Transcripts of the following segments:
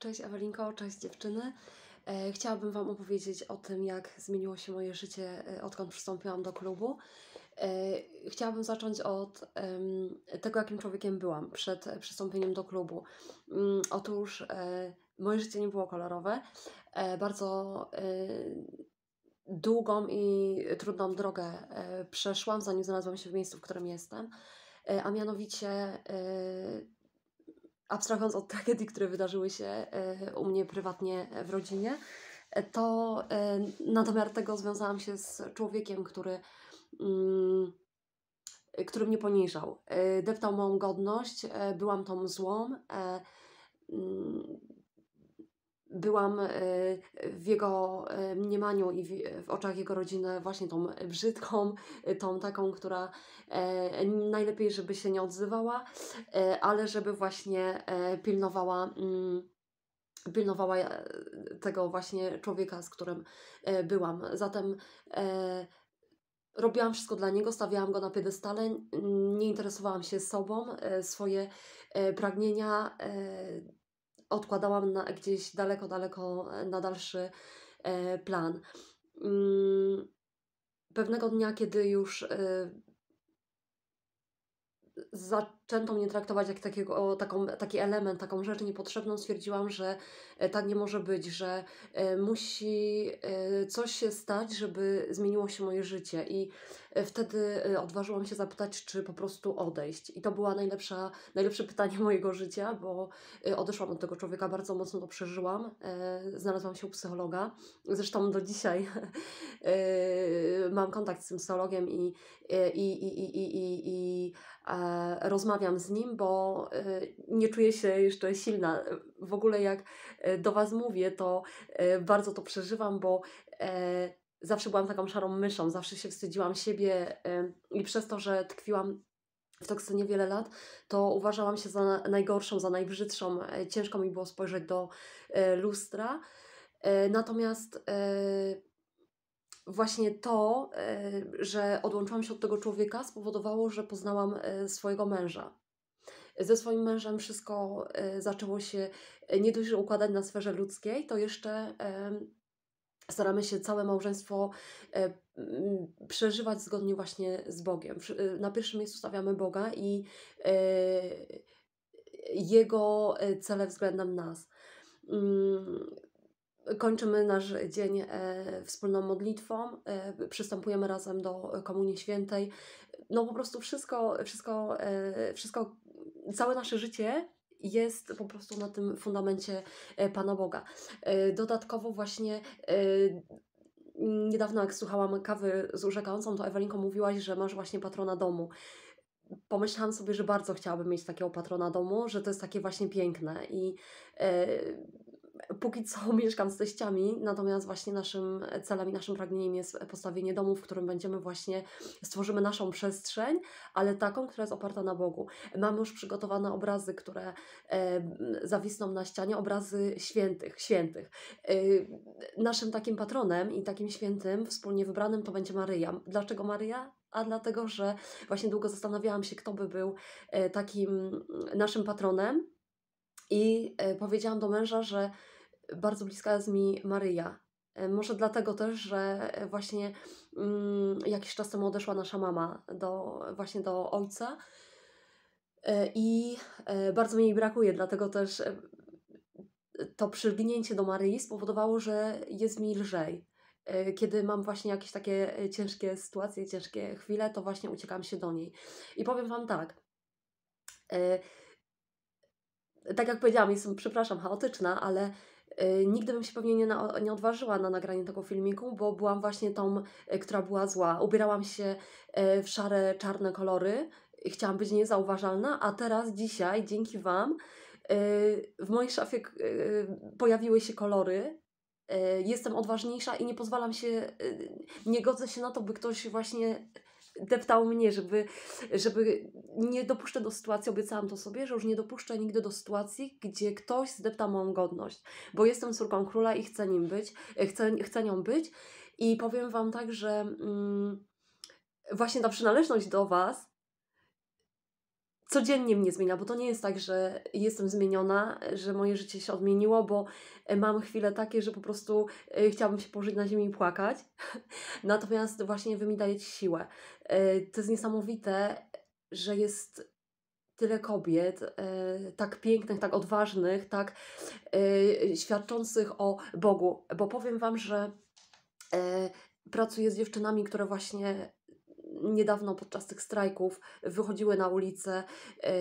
Cześć Ewelinko, cześć dziewczyny. E, chciałabym Wam opowiedzieć o tym, jak zmieniło się moje życie, e, odkąd przystąpiłam do klubu. E, chciałabym zacząć od tego, jakim człowiekiem byłam przed przystąpieniem do klubu. Mm, otóż moje życie nie było kolorowe. Bardzo długą i trudną drogę przeszłam, zanim znalazłam się w miejscu, w którym jestem. A mianowicie abstrahując od tragedii, które wydarzyły się e, u mnie prywatnie e, w rodzinie, e, to na domiar tego związałam się z człowiekiem, który, mm, który mnie poniżał. Deptał moją godność, byłam tą złą. Mm, byłam e, w jego e, mniemaniu i w, oczach jego rodziny właśnie tą brzydką, e, tą taką, która najlepiej, żeby się nie odzywała, ale żeby właśnie pilnowała mm, pilnowała tego właśnie człowieka, z którym byłam. Zatem robiłam wszystko dla niego, stawiałam go na piedestale, nie interesowałam się sobą, swoje pragnienia, odkładałam na, gdzieś daleko, daleko e, na dalszy e, plan. Mm, pewnego dnia, kiedy już e, za, zaczęto mnie traktować jak takiego, taką, taki element, taką rzecz niepotrzebną, stwierdziłam, że e, tak nie może być, że e, musi e, coś się stać, żeby zmieniło się moje życie. I wtedy odważyłam się zapytać, czy po prostu odejść. I to była najlepsza, najlepsze pytanie mojego życia, bo odeszłam od tego człowieka, bardzo mocno to przeżyłam. Znalazłam się u psychologa. Zresztą do dzisiaj mam kontakt z tym psychologiem i, i, i, i, i, i, i rozmawiam rozmawiam z nim, bo y, nie czuję się jeszcze silna. W ogóle jak y, do Was mówię, to y, bardzo to przeżywam, bo e, zawsze byłam taką szarą myszą, zawsze się wstydziłam siebie i przez to, że tkwiłam w toksynie wiele lat, to uważałam się za najgorszą, za najbrzydszą. E, ciężko mi było spojrzeć do e, lustra. Natomiast właśnie to, e, że odłączyłam się od tego człowieka, spowodowało, że poznałam e, swojego męża. Ze swoim mężem wszystko e, zaczęło się nie dość układać na sferze ludzkiej, to jeszcze staramy się całe małżeństwo przeżywać zgodnie właśnie z Bogiem. Na pierwszym miejscu stawiamy Boga i Jego cele względem nas mm, Kończymy nasz dzień e, wspólną modlitwą, e, przystępujemy razem do Komunii Świętej. No po prostu wszystko, wszystko, e, wszystko, całe nasze życie jest po prostu na tym fundamencie Pana Boga. Dodatkowo właśnie niedawno jak słuchałam kawy z urzekającą, to Ewelinko mówiłaś, że masz właśnie patrona domu pomyślałam sobie, że bardzo chciałabym mieć takiego patrona domu, że to jest takie właśnie piękne i yy, póki co mieszkam z teściami, natomiast właśnie naszym celem i naszym pragnieniem jest postawienie domu, w którym będziemy właśnie, stworzymy naszą przestrzeń, ale taką, która jest oparta na Bogu. Mamy już przygotowane obrazy, które e, zawisną na ścianie, obrazy świętych, świętych. E, naszym takim patronem i takim świętym wspólnie wybranym to będzie Maryja. Dlaczego Maryja? a dlatego, że właśnie długo zastanawiałam się, kto by był e, takim naszym patronem. I e, powiedziałam do męża, że bardzo bliska jest mi Maryja. E, może dlatego też, że e, właśnie mm, jakiś czas temu odeszła nasza mama do, właśnie do ojca i bardzo mi jej brakuje, dlatego też to przylgnięcie do Maryi spowodowało, że jest mi lżej. Kiedy mam właśnie jakieś takie ciężkie sytuacje, ciężkie chwile, to właśnie uciekam się do niej. I powiem Wam tak tak jak powiedziałam, jestem, przepraszam, chaotyczna, ale y, nigdy bym się pewnie nie, na, nie odważyła na nagranie tego filmiku, bo byłam właśnie tą, y, która była zła. Ubierałam się y, w szare, czarne kolory i chciałam być niezauważalna, a teraz dzisiaj, dzięki Wam, y, w mojej szafie y, pojawiły się kolory. Jestem odważniejsza i nie pozwalam się, nie godzę się na to, by ktoś właśnie deptał mnie, żeby, żeby nie dopuszczę do sytuacji, obiecałam to sobie, że już nie dopuszczę nigdy do sytuacji, gdzie ktoś zdepta moją godność, bo jestem córką króla i chcę nim być, chcę, chcę nią być i powiem Wam tak, że mm, właśnie ta przynależność do Was codziennie mnie zmienia, bo to nie jest tak, że jestem zmieniona, że moje życie się odmieniło, bo e, mam chwile takie, że po prostu e, chciałabym się położyć na ziemi i płakać. Natomiast właśnie wy mi dajecie siłę. E, to jest niesamowite, że jest tyle kobiet, tak pięknych, tak odważnych, tak świadczących o Bogu, bo powiem wam, że pracuję z dziewczynami, które właśnie niedawno podczas tych strajków wychodziły na ulicę. E,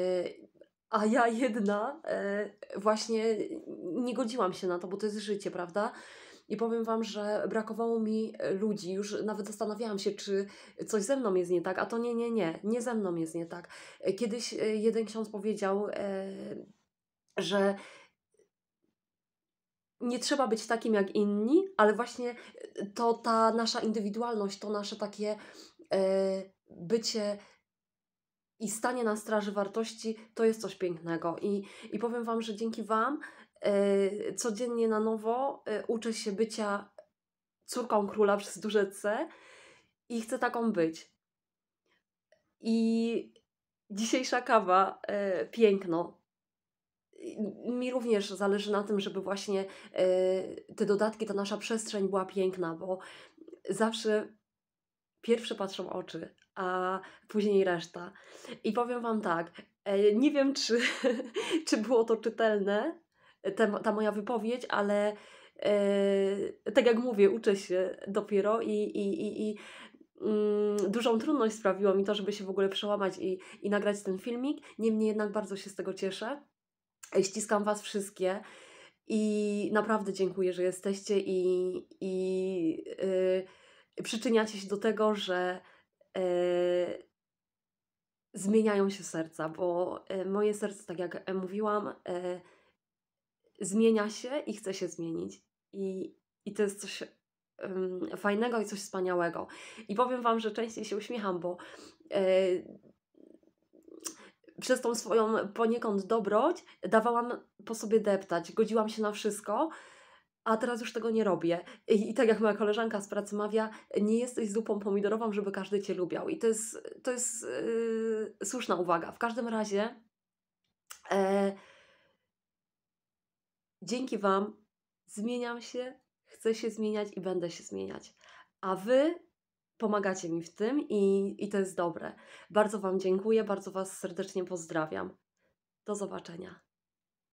a ja jedna e, właśnie nie godziłam się na to, bo to jest życie, prawda? I powiem Wam, że brakowało mi ludzi. Już nawet zastanawiałam się, czy coś ze mną jest nie tak, a to nie, nie, nie, nie ze mną jest nie tak. Kiedyś e, jeden ksiądz powiedział, że nie trzeba być takim jak inni, ale właśnie to ta nasza indywidualność, to nasze takie Y, bycie i stanie na straży wartości to jest coś pięknego. I, i powiem Wam, że dzięki Wam y, codziennie na nowo y, uczę się bycia córką króla przez duże C i chcę taką być. I dzisiejsza kawa, y, piękno. Mi również zależy na tym, żeby właśnie y, te dodatki, ta nasza przestrzeń była piękna, bo zawsze pierwsze patrzą oczy, a później reszta. I powiem Wam tak, e, nie wiem, czy, czy było to czytelne, e, ta, ta moja wypowiedź, ale e, tak jak mówię, uczę się dopiero i, i, i, i mm, dużą trudność sprawiło mi to, żeby się w ogóle przełamać i, i nagrać ten filmik. Niemniej jednak bardzo się z tego cieszę. Ściskam Was wszystkie. I naprawdę dziękuję, że jesteście i, i yy, przyczyniacie się do tego, że e, zmieniają się serca, bo e, moje serce, tak jak e, mówiłam, e, zmienia się i chce się zmienić. I, i to jest coś fajnego i coś wspaniałego. I powiem Wam, że częściej się uśmiecham, bo e, przez tą swoją poniekąd dobroć dawałam po sobie deptać, godziłam się na wszystko a teraz już tego nie robię. I, I, tak jak moja koleżanka z pracy mawia, nie jesteś zupą pomidorową, żeby każdy cię lubiał. I to jest, to jest yy, słuszna uwaga. W każdym razie e, dzięki Wam zmieniam się, chcę się zmieniać i będę się zmieniać. A Wy pomagacie mi w tym i, i to jest dobre. Bardzo Wam dziękuję, bardzo Was serdecznie pozdrawiam. Do zobaczenia.